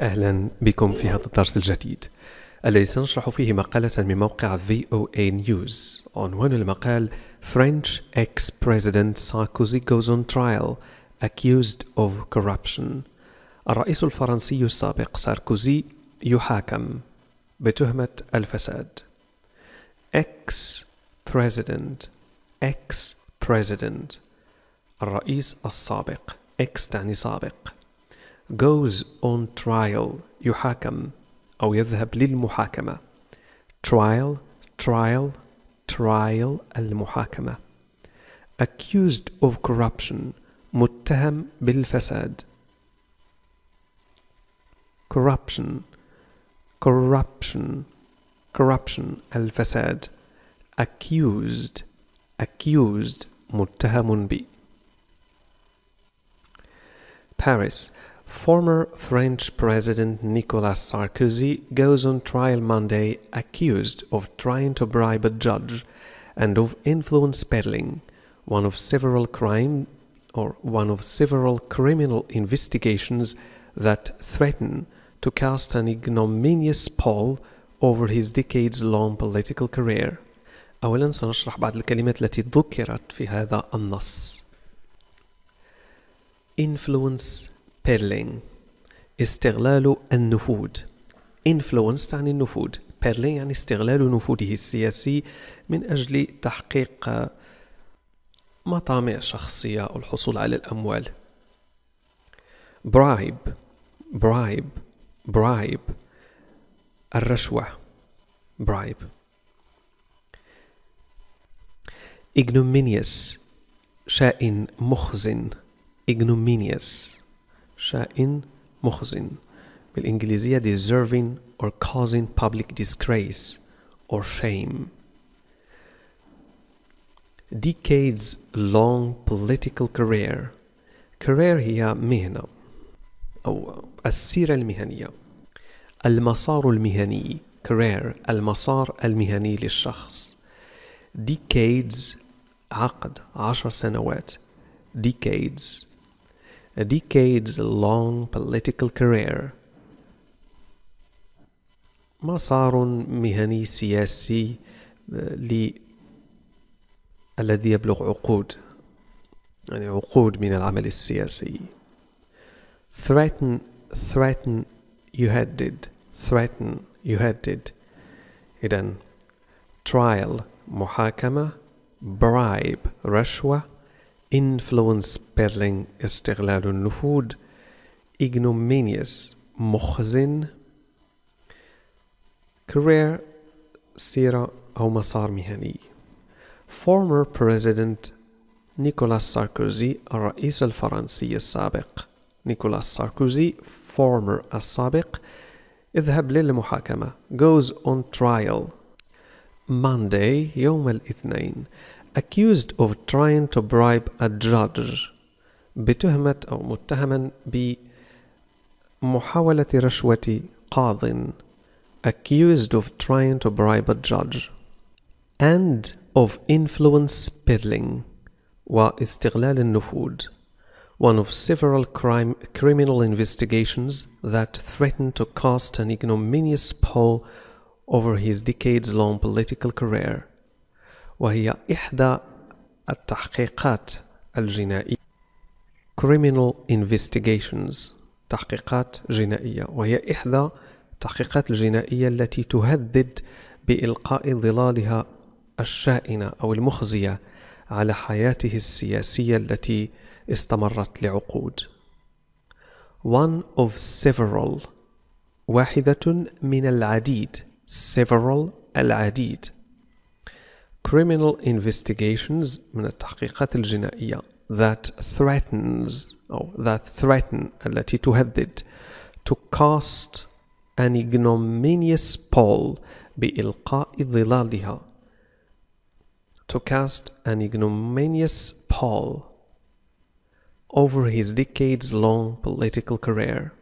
أهلا بكم في هذا الدرس الجديد الذي سنشرح فيه مقالة من موقع VOA News عنوان المقال French ex-president Sarkozy goes on trial accused of corruption الرئيس الفرنسي السابق ساركوزي يحاكم بتهمة الفساد ex-president ex-president الرئيس السابق ex تعني سابق goes on trial يحاكم أو يذهب للمحاكمة trial trial trial المحاكمة accused of corruption متهم بالفساد corruption corruption corruption الفساد accused accused متهم ب. Paris Former French President Nicolas Sarkozy goes on trial Monday accused of trying to bribe a judge and of influence peddling, one of several crime or one of several criminal investigations that threaten to cast an ignominious pall over his decades-long political career. أولا سنشرح بعض الكلمات التي ذكرت في هذا النص. Influence بيرلين استغلال النفوذ انفلونس تعني النفوذ بيرلين يعني استغلال نفوذه السياسي من أجل تحقيق مطامع شخصية أو الحصول على الأموال برايب برايب برايب الرشوة برايب ignominious شائن مخزن ignominious شائن مخزن بالإنجليزية deserving or causing public disgrace or shame. Decades long political career career هي مهنة أو السيرة المهنية المسار المهني career المسار المهني للشخص decades عقد عشر سنوات decades a decades-long political career مسار مهني سياسي لي الذي يبلغ عقود يعني عقود من العمل السياسي threaten threaten يهدد threaten يهدد إذن trial محاكمة bribe رشوة influence peddling استغلال النفوذ ignominious مخزن career سيرة أو مسار مهني former president نيكولاس ساركوزي الرئيس الفرنسي السابق نيكولاس ساركوزي former السابق اذهب للمحاكمة goes on trial Monday يوم الاثنين accused of trying to bribe a judge بتهمة أو متهما بمحاولة رشوة قاضٍ accused of trying to bribe a judge and of influence peddling واستغلال النفوذ one of several crime, criminal investigations that threatened to cast an ignominious pall over his decades long political career. وهي إحدى التحقيقات الجنائية Criminal Investigations تحقيقات جنائية وهي إحدى التحقيقات الجنائية التي تهدد بإلقاء ظلالها الشائنة أو المخزية على حياته السياسية التي استمرت لعقود. One of several واحدة من العديد several العديد criminal investigations من التحقيقات الجنائية that threatens أو oh, that threaten التي تهدد to cast an ignominious pall بإلقاء ظلالها to cast an ignominious pall over his decades long political career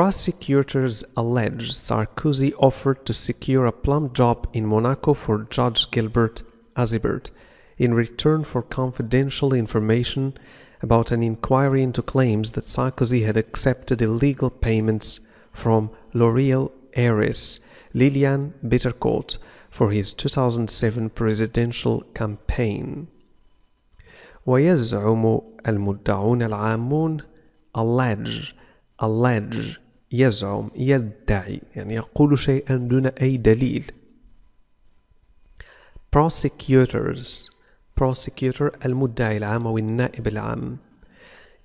Prosecutors allege Sarkozy offered to secure a plum job in Monaco for Judge Gilbert Azibert in return for confidential information about an inquiry into claims that Sarkozy had accepted illegal payments from L'Oreal heiress Lilian Bittercourt for his 2007 presidential campaign. ويزعم المدعون العامون allege allege يزعم يدعي يعني يقول شيئا دون أي دليل prosecutors prosecutor المدعي العام أو النائب العام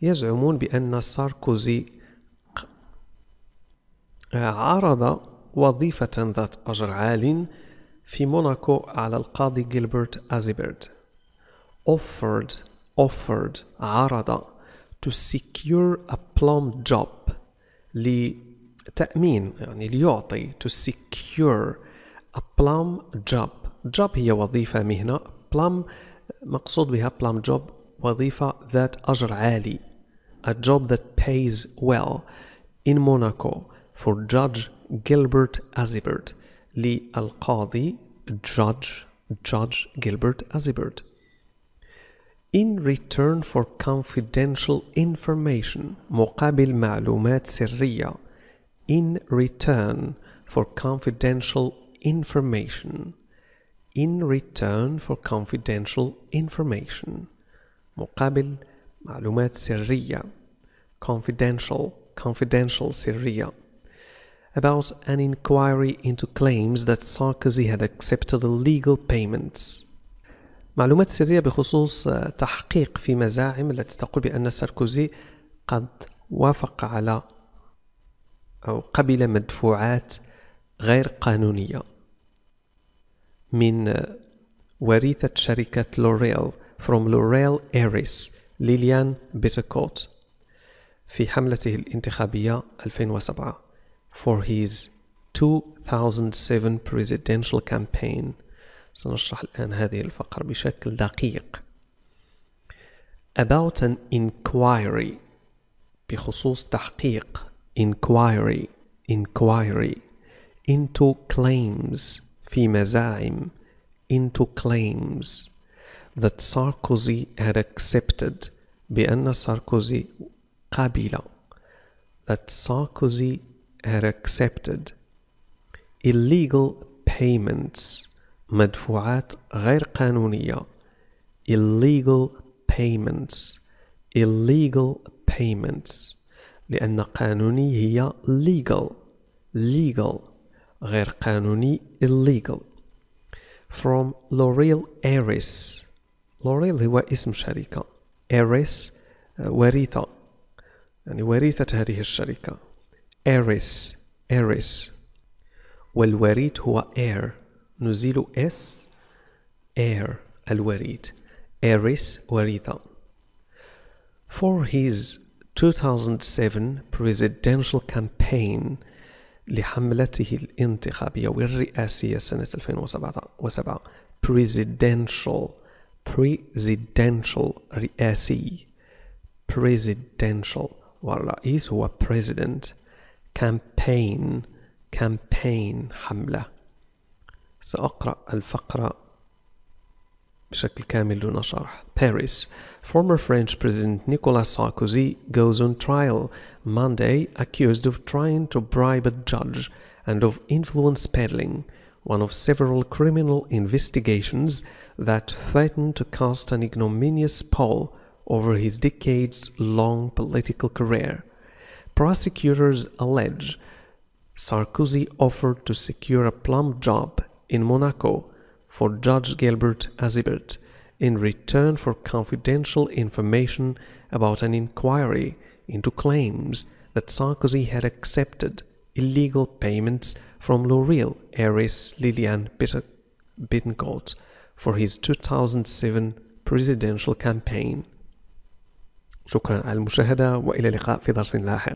يزعمون بأن ساركوزي عرض وظيفة ذات أجر عال في موناكو على القاضي جيلبرت أزيبرد offered offered عرض to secure a plum job لتأمين يعني ليعطي to secure a plum job job هي وظيفة مهنة plum مقصود بها plum job وظيفة ذات أجر عالي a job that pays well in Monaco for Judge Gilbert Azibert للقاضي Judge Judge Gilbert Azibert In return for confidential information مقابل معلومات سرية In return for confidential information In return for confidential information مقابل معلومات سرية confidential confidential سرية about an inquiry into claims that Sarkozy had accepted illegal payments معلومات سرية بخصوص آه، تحقيق في مزاعم التي تقول بأن ساركوزي قد وافق على أو قبل مدفوعات غير قانونية من آه، وريثة شركة لوريل from لوريل إيريس ليليان بيتكوت في حملته الانتخابية 2007 for his 2007 presidential campaign سنشرح الآن هذه الفقرة بشكل دقيق about an inquiry بخصوص تحقيق inquiry inquiry into claims في مزاعم into claims that Sarkozy had accepted بأن ساركوزي قبل that Sarkozy had accepted illegal payments مدفوعات غير قانونية illegal payments illegal payments لأن قانوني هي legal legal غير قانوني illegal from L'Oreal Aris L'Oreal هو اسم شركة Aris وريثة يعني وريثة هذه الشركة Aris Aris والوريث هو air نزيل اس air الوريد Eris Waritha. For his 2007 presidential campaign لحملته الانتخابية والرئاسية سنة 2007 presidential presidential رئاسي presidential والرئيس هو president campaign campaign حملة سأقرأ الفقرة بشكل كامل دون شرح. Paris. Former French President Nicolas Sarkozy goes on trial Monday accused of trying to bribe a judge and of influence peddling, one of several criminal investigations that threaten to cast an ignominious pall over his decades long political career. Prosecutors allege Sarkozy offered to secure a plum job in Monaco for Judge Gilbert Azibert in return for confidential information about an inquiry into claims that Sarkozy had accepted illegal payments from L'Oreal heiress Lilian Bittencourt for his 2007 presidential campaign. شكرا على المشاهدة وإلى اللقاء في درس لاحق